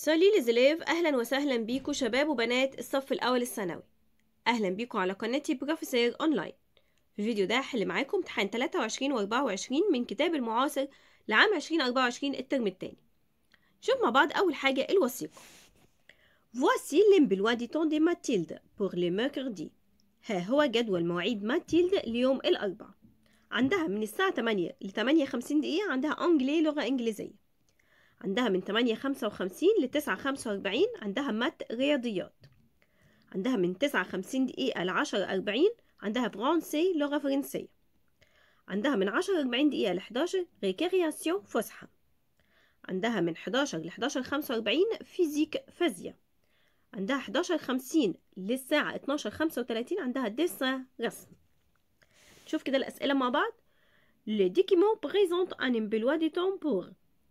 سولي لزليف أهلا وسهلا بيكو شباب وبنات الصف الأول الثانوي أهلا بيكو على قناتي بروفيسير أونلاين في الفيديو ده هحل معاكم امتحان 23 و 24 من كتاب المعاصر لعام 2024 الترم الثاني نشوف مع بعض أول حاجة الوثيقة Voici l'emploi du temps de Mathilde pour le mercredi. ها هو جدول مواعيد ماتيلد ليوم الأربعاء عندها من الساعة 8 ل 8:50 دقيقة عندها أنجلي لغة إنجليزية عندها من 8:55 ل 9:45 عندها مات رياضيات عندها من خمسين دقيقة ل 10:40 عندها فرنسي لغة فرنسية عندها من 10:40 دقيقة ل 11 فسحة عندها من 11 ل 11:45 فيزيك فازية عندها 11:50 للساعة 12:35 عندها ديسا رسم نشوف كده الأسئلة مع بعض Les documents présentent un emploi du temps pour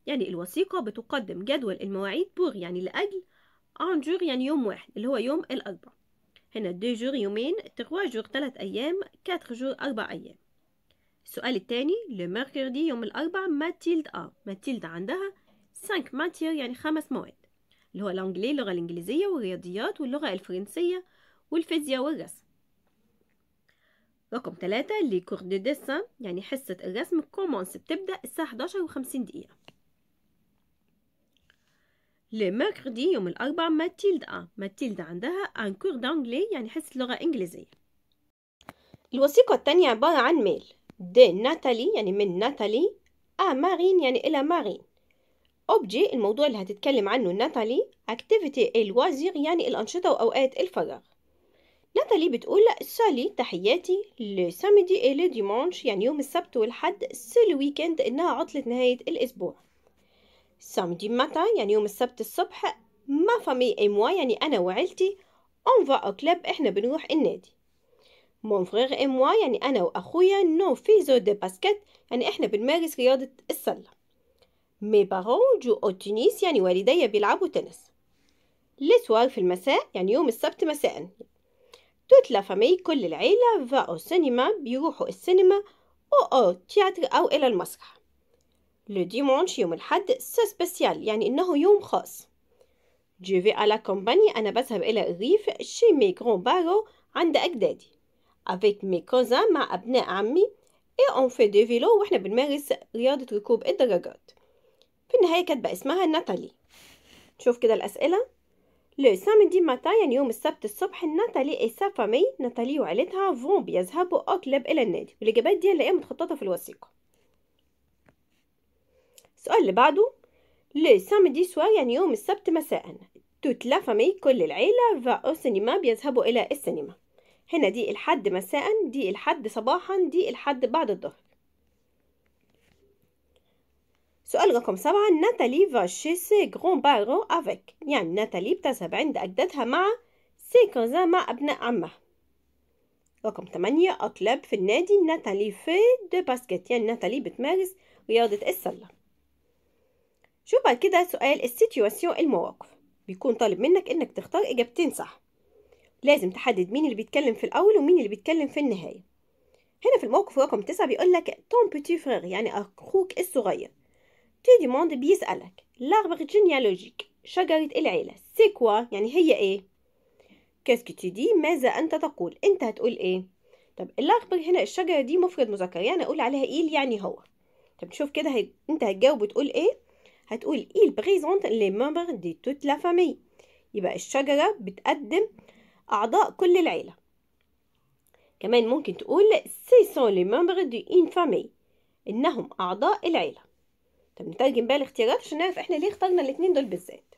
يعني الوثيقة بتقدم جدول المواعيد بور يعني لأجل ان جور يعني يوم واحد اللي هو يوم الأربع هنا دي جور يومين تروا جور تلات أيام كاتر جور أربع أيام السؤال التاني لميركوردي يوم الأربع ماتيلد أ ماتيلد عندها سانك ماتير يعني خمس مواد اللي هو الانجلي اللغة الإنجليزية والرياضيات واللغة الفرنسية والفيزياء والرسم رقم ثلاثة لي كور ديسان يعني حصة الرسم كومونس بتبدأ الساعة 11 و50 دقيقة لي ميركدي يوم الأربعاء ماتيلدا ماتيلدا عندها ان كور دانجلي يعني حصة لغة إنجليزية الوثيقة الثانية عبارة عن ميل دي ناتالي يعني من ناتالي ا مارين يعني إلى مارين أوبجي الموضوع اللي هتتكلم عنه ناتالي أكتيفيتي الوازير يعني الأنشطة وأوقات الفراغ ناتالي بتقول سالي تحياتي لسامدي إلي ديمونش يعني يوم السبت والحد سي الويكند إنها عطلة نهاية الأسبوع samedi matin يعني يوم السبت الصبح ما فامي اي موا يعني أنا وعيلتي اون فوا او كلوب إحنا بنروح النادي مون فريغ اي موا يعني أنا وأخويا في زو دي باسكت يعني إحنا بنمارس رياضة السلة مي بارون جو او tennis يعني والدي بيلعبوا تنس لي سوار في المساء يعني يوم السبت مساء توت لا فامي كل العيلة فا او سينما بيروحوا السينما أو أو تياتر أو إلى المسرح Le dimanche يوم الحد سو سبيسيال يعني إنه يوم خاص. Je vais à la campagne أنا بذهب إلى الريف chez mes grands-parents عند أجدادي. Avec mes cousins مع أبناء عمي. Et on fait des vélos وإحنا بنمارس رياضة ركوب الدراجات. في النهاية كاتبة اسمها ناتالي. شوف كده الأسئلة. Le samedi matin يعني يوم السبت الصبح ناتالي et sa famille ناتالي وعيلتها vont بيذهبوا أو كلاب إلى النادي. والإجابات دي هنلاقيها متخططة في الوثيقة. السؤال اللي بعده لي سامدي سوا يعني يوم السبت مساء توت لا فامي كل العيلة فا او سينما بيذهبوا إلى السينما هنا دي الحد مساء دي الحد صباحا دي الحد بعد الظهر سؤال رقم سبعة ناتالي فا شي سي جرون بارو افيك يعني ناتالي بتذهب عند أجدادها مع سي كوزان مع أبناء عمها رقم تمانية أطلب في النادي ناتالي في دو باسكت يعني ناتالي بتمارس رياضة السلة شوف بعد كده سؤال السيتيواسيون المواقف بيكون طالب منك انك تختار اجابتين صح لازم تحدد مين اللي بيتكلم في الاول ومين اللي بيتكلم في النهايه هنا في الموقف رقم تسعة بيقول لك تون بيتي فرير يعني اخوك الصغير تي ديموند بيسالك لاربر جينيالوجيك شجره العيله سي كوا يعني هي ايه كاسكي تي دي ماذا انت تقول انت هتقول ايه طب الاخبر هنا الشجره دي مفرد مذكر يعني اقول عليها ايل يعني هو طب شوف كده هي... انت هتجاوب وتقول ايه هتقول il présente les membres de toute la famille يبقى الشجرة بتقدم أعضاء كل العيلة كمان ممكن تقول ce sont les membres d'une famille إنهم أعضاء العيلة طب نترجم بقى الاختيارات عشان نعرف احنا ليه اخترنا الاتنين دول بالذات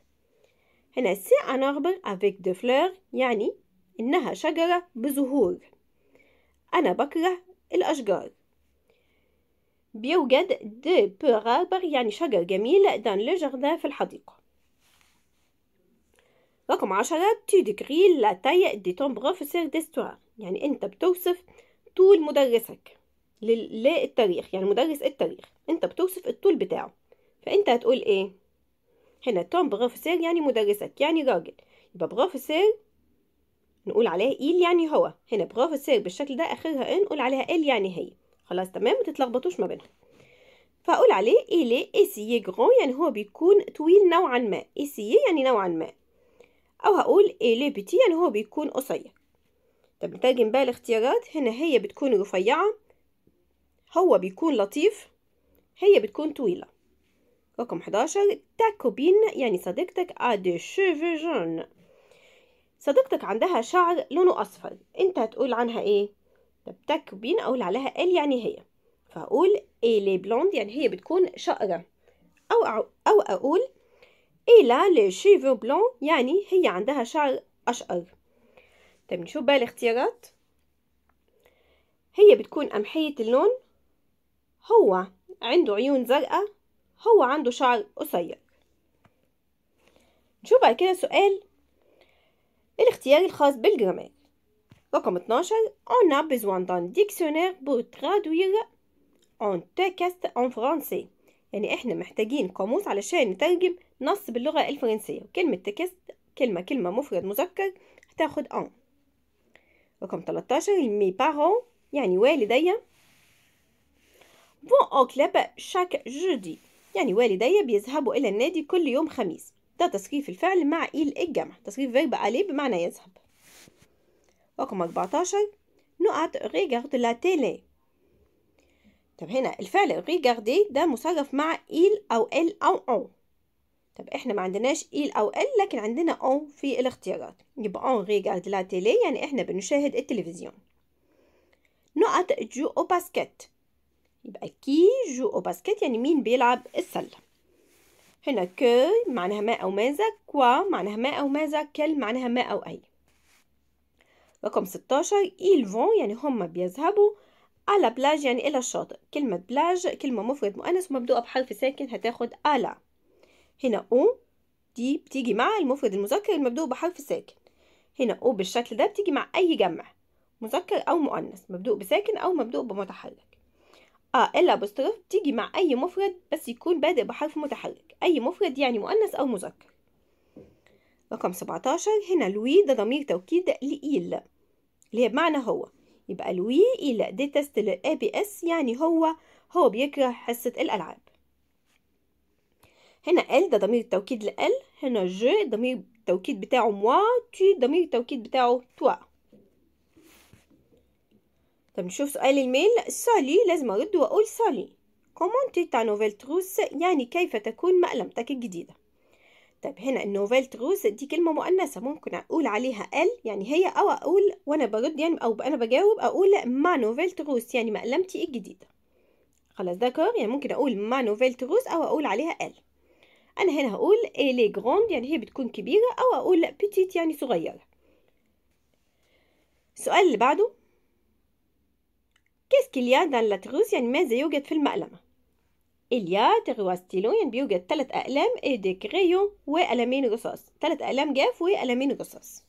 هنا سي ان اربر افيك دو فلور يعني انها شجرة بزهور انا بكره الاشجار بيوجد دي بو بغي يعني شجر جميل دان لو جاردان في الحديقة رقم عشرة تو ديكري لا تاي دي تون بروفيسور ديستوار يعني انت بتوصف طول مدرسك للتاريخ يعني مدرس التاريخ انت بتوصف الطول بتاعه فانت هتقول ايه هنا توم بروفيسور يعني مدرسك يعني راجل يبقى بروفيسور نقول عليها إيل يعني هو هنا بروفيسور بالشكل ده آخرها إن نقول عليها إل يعني هي خلاص تمام ما تتلخبطوش ما بينهم فاقول عليه ايلي ايسيي غون يعني هو بيكون طويل نوعا ما ايسيي إيه يعني نوعا ما أو هقول ايلي بيتي يعني هو بيكون قصير طب نترجم بقى الاختيارات هنا هي بتكون رفيعة هو بيكون لطيف هي بتكون طويلة رقم 11 تاكوبين يعني صديقتك أدي شيفي جون صديقتك عندها شعر لونه أصفر أنت هتقول عنها إيه؟ طب بين اقول عليها ال يعني هي فاقول الي بلوند يعني هي بتكون شقرة او او اقول لا لي شيفو بلون يعني هي عندها شعر اشقر طب نشوف بقى الاختيارات هي بتكون قمحية اللون هو عنده عيون زرقاء هو عنده شعر قصير نشوف بقى كده سؤال الاختيار الخاص بالجرامر رقم 12 on a besoin d'un dictionnaire pour traduire un texte en français يعني احنا محتاجين قاموس علشان نترجم نص باللغة الفرنسية وكلمة تكست كلمة كلمة مفرد مذكر هتاخد ان رقم 13 مي بارون يعني والدي فون او كلاب شاك جودي يعني والدي بيذهبوا إلى النادي كل يوم خميس ده تصريف الفعل مع إيل الجمع تصريف فيرب عليه بمعنى يذهب رقم 14 نقط ريغارد لا تيلي طب هنا الفعل ريغاردي ده مصرف مع إيل أو إل أو أو طب احنا ما عندناش إيل أو إل لكن عندنا أو في الاختيارات يبقى أون ريغارد لا تيلي يعني احنا بنشاهد التلفزيون نقط جو أو باسكت يبقى كي جو أو باسكت يعني مين بيلعب السلة هنا كو معناها ما أو ماذا كوا معناها ما أو ماذا كل معناها ما أو أي رقم 16 ils vont يعني هم بيذهبوا على بلاج يعني إلى الشاطئ كلمة بلاج كلمة مفرد مؤنث ومبدوءة بحرف ساكن هتاخد على هنا أو دي بتيجي مع المفرد المذكر المبدوء بحرف ساكن هنا أو بالشكل ده بتيجي مع أي جمع مذكر أو مؤنث مبدوء بساكن أو مبدوء بمتحرك آه إلا بستروف بتيجي مع أي مفرد بس يكون بادئ بحرف متحرك أي مفرد يعني مؤنث أو مذكر رقم 17 هنا لوي ده ضمير توكيد لإيل اللي هي بمعنى هو يبقى لوي إيل دي تيست للأي بي إس يعني هو هو بيكره حصة الألعاب هنا ال ده ضمير التوكيد لال هنا ج ضمير التوكيد بتاعه موا تي ضمير التوكيد بتاعه توا طب نشوف سؤال الميل سالي لازم ارد واقول سالي كومونتي تا نوفيل تروس يعني كيف تكون مألمتك الجديده طيب هنا النوفيل تروز دي كلمة مؤنثة ممكن أقول عليها ال يعني هي أو أقول وأنا برد يعني أو أنا بجاوب أقول ما نوفيل تروز يعني مقلمتي الجديدة خلاص ده كار يعني ممكن أقول ما نوفيل تروز أو أقول عليها ال أنا هنا هقول إلي جروند يعني هي بتكون كبيرة أو أقول بتيت يعني صغيرة السؤال اللي بعده كيس كيليا دان تروز يعني ماذا يوجد في المقلمة إليا تغوا ستيلو ين بيوجد ثلاث أقلام إيدي كريون وقلمين رصاص ثلاث أقلام جاف وقلمين رصاص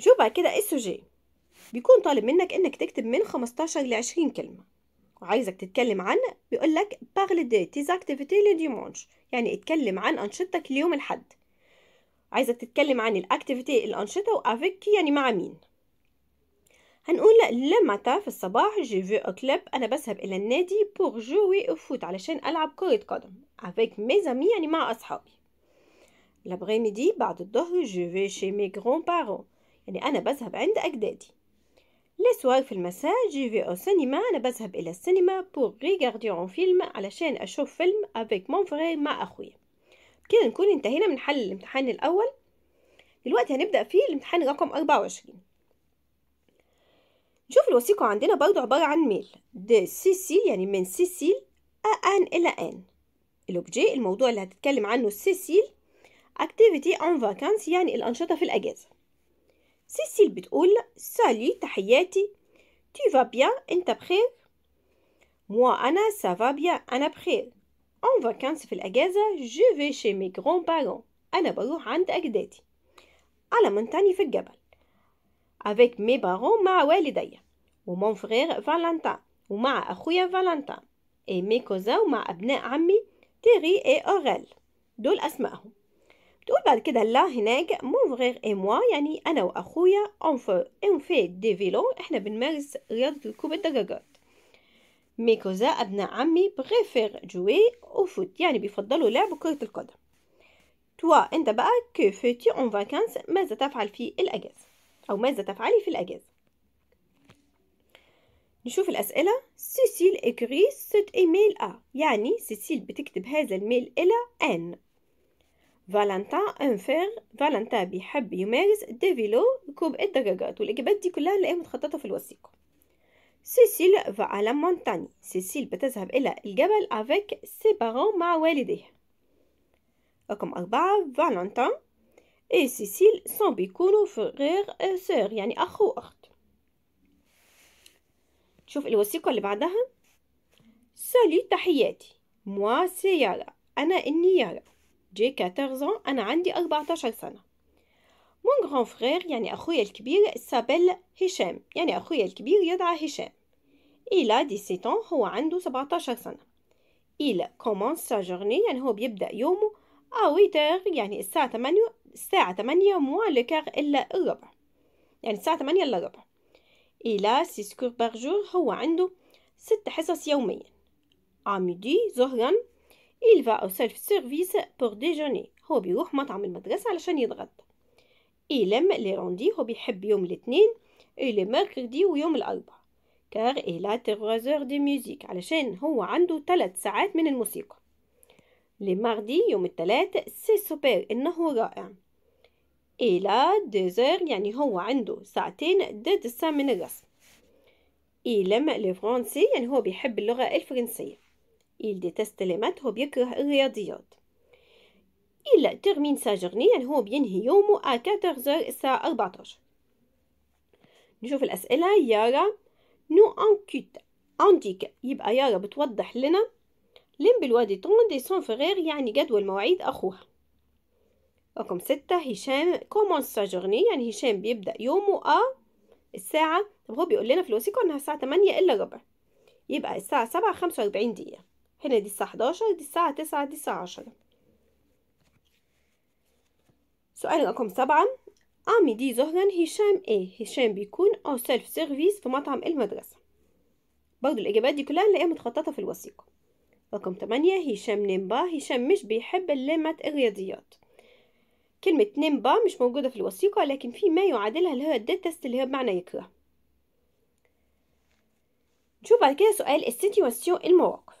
نشوف بعد كده السوجي بيكون طالب منك إنك تكتب من 15 لعشرين 20 كلمة وعايزك تتكلم عن بيقول لك parle دي tes activités le يعني اتكلم عن أنشطتك اليوم الحد عايزك تتكلم عن الاكتيفيتي الأنشطة وافيك يعني مع مين هنقول لا تا في الصباح جي في او كلوب انا بذهب الى النادي بور جوي او فوت علشان العب كرة قدم افيك مي زامي يعني مع اصحابي لابغي ميدي بعد الظهر جي في شي مي غران بارون يعني انا بذهب عند اجدادي لسوار في المساء جي في او سينما انا بذهب الى السينما بور ريغاردي اون فيلم علشان اشوف فيلم افيك مون فري مع اخويا كده نكون انتهينا من حل الامتحان الاول دلوقتي هنبدا فيه الامتحان رقم 24 شوف الوثيقة عندنا برضو عبارة عن ميل سي سي يعني من سيسيل أن إلى أن الأوبجي الموضوع اللي هتتكلم عنه سيسيل أكتيفيتي أون فاكانس يعني الأنشطة في الأجازة سيسيل بتقول سالي تحياتي tu vas bien أنت بخير moi أنا ça va bien أنا بخير en فاكانس في الأجازة je vais chez mes grands-parents أنا بروح عند أجدادي على مونتاني في الجبل avec mes parents مع والدي ومون فغير فالنتين ومع أخويا فالنتين et mes cousins ومع أبناء عمي تيري اي أوريل دول أسمائهم بتقول بعد كده لا هناك مون فغير اي موا يعني أنا وأخويا اون فو اون في دي فيلو احنا بنمارس رياضة ركوب الدراجات مي كوزا أبناء عمي بريفير جوي أو فوت يعني بيفضلوا لعب كرة القدم توا انت بقى كو فوتي اون فاكانس ماذا تفعل في الأجازة أو ماذا تفعلي في الأجازة نشوف الأسئلة سيسيل إكري ست إيميل أ يعني سيسيل بتكتب هذا الميل إلى أن فالنتان انفير فالنتان بيحب يمارس ديفيلو ركوب الدراجات والإجابات دي كلها نلاقيها متخططة في الوثيقة سيسيل فا على مونتاني سيسيل بتذهب إلى الجبل افيك سي مع والديها رقم أربعة فالنتان اي سيسيل سون بيكونوا فغير سير يعني اخ واخت شوف الوثيقة اللي بعدها سالي تحياتي موا سي انا اني يالا جي 14 انا عندي 14 سنة مون غران فرير يعني اخويا الكبير سابيل هشام يعني اخويا الكبير يدعى هشام إلى 17 هو عنده 17 سنة إلى كومونس سا جورني يعني هو بيبدأ يومه أويتر يعني الساعة 8 الساعة تمانية موا لكار إلا الربع يعني الساعة تمانية إلا الربع إلا سيس كور باغ جور هو عنده ست حصص يوميا عمدي ظهرا il va au self service pour هو بيروح مطعم المدرسة علشان يتغدى يلم لي روندي هو بيحب يوم الاثنين إلي ميركردي ويوم الاربع كار إلا تروازور دي ميوزيك علشان هو عنده ثلاث ساعات من الموسيقى لي ماردي يوم الثلاث سي سوبر إنه رائع إلى ديزير يعني هو عنده ساعتين دد لسه من الرسم إيلم الفرنسي يعني هو بيحب اللغة الفرنسية إيل دي تستلمات هو بيكره الرياضيات إلا ترمين سا جورني يعني هو بينهي يومه à 14 الساعة 14 نشوف الأسئلة يارا نو أنكيت أنديك يبقى يارا بتوضح لنا لين بالوادي تون دي سون فغير يعني جدول مواعيد أخوها رقم ستة هشام كومون جورني يعني هشام بيبدأ يومه أ الساعة طب هو بيقول لنا في الوثيقة إنها الساعة تمانية إلا ربع يبقى الساعة سبعة خمسة وأربعين دقيقة هنا دي الساعة حداشر دي الساعة تسعة دي الساعة عشرة سؤال رقم سبعة أعمي آه، دي ظهرا هشام إيه هشام بيكون أو سيلف سيرفيس في مطعم المدرسة برضو الإجابات دي كلها نلاقيها متخططة في الوثيقة رقم تمانية هشام نمبا هشام مش بيحب اللمة الرياضيات كلمة نيمبا مش موجودة في الوثيقة لكن في ما يعادلها اللي هو الديتست اللي هو بمعنى يكره نشوف بعد كده سؤال السيتيواسيون المواقف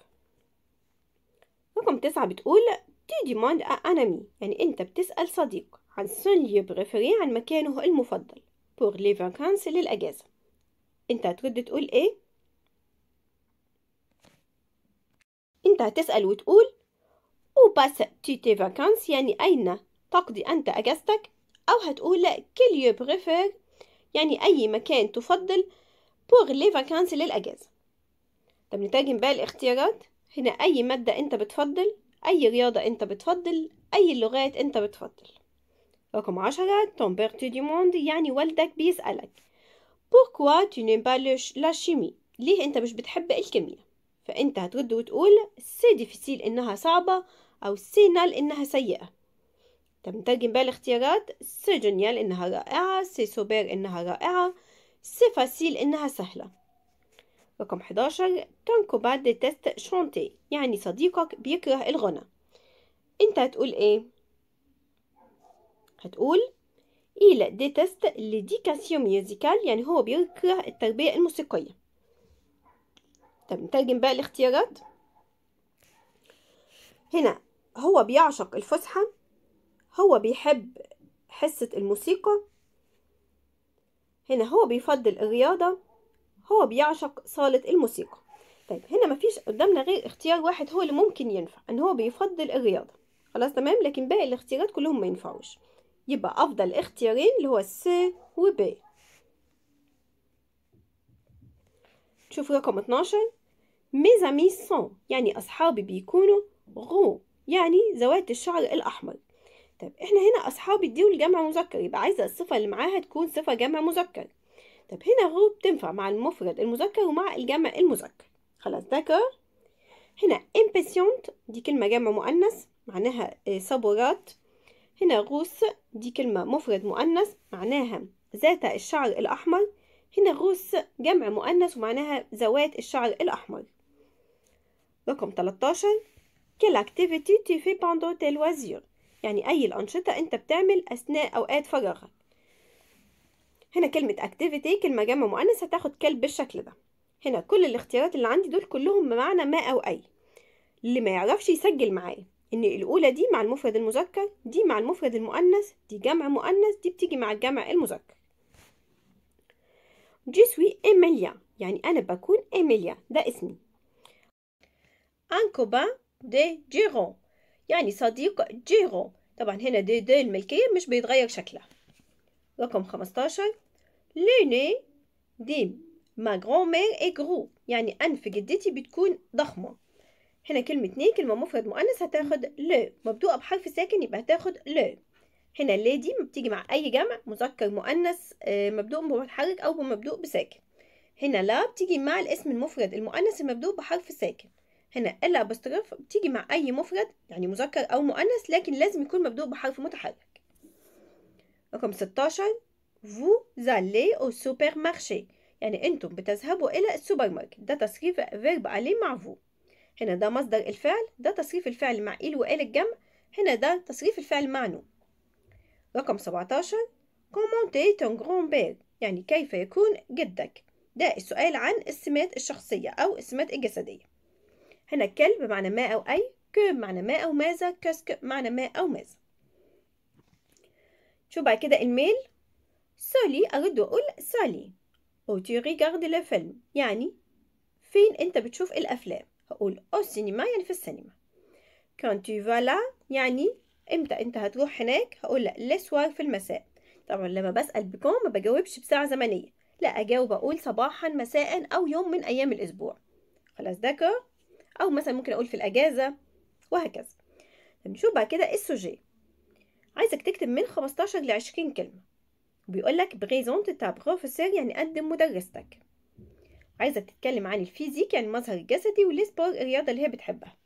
رقم تسعة بتقول تي ديماند انامي يعني انت بتسأل صديق عن سون ليو بريفري عن مكانه المفضل بور لي فاكانس للأجازة انت هترد تقول ايه انت هتسأل وتقول او باس تي تي فاكانس يعني اين تقضي أنت أجازتك أو هتقول كل يو بريفير يعني أي مكان تفضل بور لي فاكانس للأجازة طب نترجم بقى الاختيارات هنا أي مادة أنت بتفضل أي رياضة أنت بتفضل أي لغات أنت بتفضل رقم عشرة تون بيرتي دي موند يعني والدك بيسألك بوركوا تو نيم با لا شيمي ليه أنت مش بتحب الكيمياء فأنت هترد وتقول سي ديفيسيل إنها صعبة أو سي نال إنها سيئة طب نترجم بقى الاختيارات سي جونيال إنها رائعة سي سوبر إنها رائعة سي فاسيل إنها سهلة رقم 11 تون كوباد دي تيست شونتي يعني صديقك بيكره الغنى انت هتقول ايه هتقول il déteste l'éducation ميوزيكال يعني هو بيكره التربية الموسيقية طب نترجم بقى الاختيارات هنا هو بيعشق الفسحة هو بيحب حصة الموسيقى هنا هو بيفضل الرياضة هو بيعشق صالة الموسيقى طيب هنا مفيش قدامنا غير اختيار واحد هو اللي ممكن ينفع ان هو بيفضل الرياضة خلاص تمام لكن باقي الاختيارات كلهم ما ينفعوش يبقى افضل اختيارين اللي هو س و ب شوف رقم 12 ميزامي سون يعني اصحابي بيكونوا غو يعني ذوات الشعر الاحمر طب احنا هنا اصحاب الدي جمع مذكر يبقى عايزه الصفه اللي معاها تكون صفه جمع مذكر طب هنا غو بتنفع مع المفرد المذكر ومع الجمع المذكر خلاص ده هنا امبيسيونت دي كلمه جمع مؤنث معناها آه، صبورات هنا غوس دي كلمه مفرد مؤنث معناها ذات الشعر الاحمر هنا غوس جمع مؤنث ومعناها ذوات الشعر الاحمر رقم 13 كل اكتيفيتي تي في pendant tes يعني أي الأنشطة أنت بتعمل أثناء أوقات فراغك هنا كلمة activity كلمة جمع مؤنث هتاخد كلب بالشكل ده هنا كل الاختيارات اللي عندي دول كلهم بمعنى ما أو أي اللي ما يعرفش يسجل معايا ان الاولى دي مع المفرد المذكر دي مع المفرد المؤنث دي جمع مؤنث دي بتيجي مع الجمع المذكر جي سوي ايميليا يعني انا بكون ايميليا ده اسمي انكوبا دي جيرون يعني صديق جيرو طبعا هنا دي دي الملكية مش بيتغير شكلها رقم 15 ليني دي ما جرون مير اي جرو يعني أنف جدتي بتكون ضخمة هنا كلمة ني كلمة مفرد مؤنث هتاخد ل مبدوءة بحرف ساكن يبقى هتاخد ل هنا ل دي بتيجي مع أي جمع مذكر مؤنث آه، مبدوء بمتحرك أو بمبدوء بساكن هنا لا بتيجي مع الاسم المفرد المؤنث المبدوء بحرف ساكن هنا الأبستروف بتيجي مع أي مفرد يعني مذكر أو مؤنث لكن لازم يكون مبدوء بحرف متحرك رقم 16 vous allez au supermarché يعني أنتم بتذهبوا إلى السوبر ماركت ده تصريف فيرب عليه مع فو هنا ده مصدر الفعل ده تصريف الفعل مع إل وإل الجمع هنا ده تصريف الفعل مع نو رقم 17 comment est ton grand-père يعني كيف يكون جدك ده السؤال عن السمات الشخصية أو السمات الجسدية هنا كل بمعنى ما أو أي كو بمعنى ما أو ماذا كسك بمعنى ما أو ماذا شو بعد كده الميل سولي أرد وأقول سولي أو تي ريجارد لو فيلم يعني فين أنت بتشوف الأفلام هقول أو سينما يعني في السينما كان تي فالا يعني امتى انت هتروح هناك هقول لا سوار في المساء طبعا لما بسأل بكم ما بجاوبش بساعة زمنية لا أجاوب أقول صباحا مساء أو يوم من أيام الأسبوع خلاص داكور او مثلا ممكن اقول في الاجازه وهكذا نشوف بعد كده إيه السوجي عايزك تكتب من 15 ل 20 كلمه بيقول لك بريزونت تا بروفيسور يعني قدم مدرستك عايزك تتكلم عن الفيزيك يعني المظهر الجسدي والسبور الرياضه اللي هي بتحبها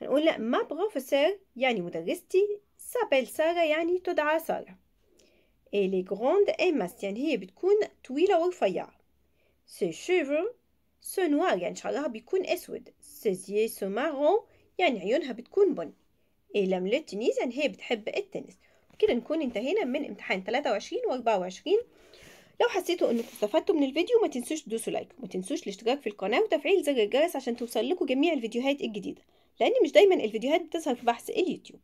هنقول لا ما بروفيسور يعني مدرستي سابيل سارة يعني تدعى سارة إلي اي إيماس يعني هي بتكون طويلة ورفيعة سي شيفو سو نوار يعني شعرها بيكون أسود سيزيي سو مارون يعني عيونها بتكون بني إيلام لتنيز يعني هي بتحب التنس كده نكون انتهينا من امتحان 23 و 24 لو حسيتوا انكم استفدتوا من الفيديو ما تنسوش تدوسوا لايك وما تنسوش الاشتراك في القناه وتفعيل زر الجرس عشان توصل لكم جميع الفيديوهات الجديده لان مش دايما الفيديوهات بتظهر في بحث اليوتيوب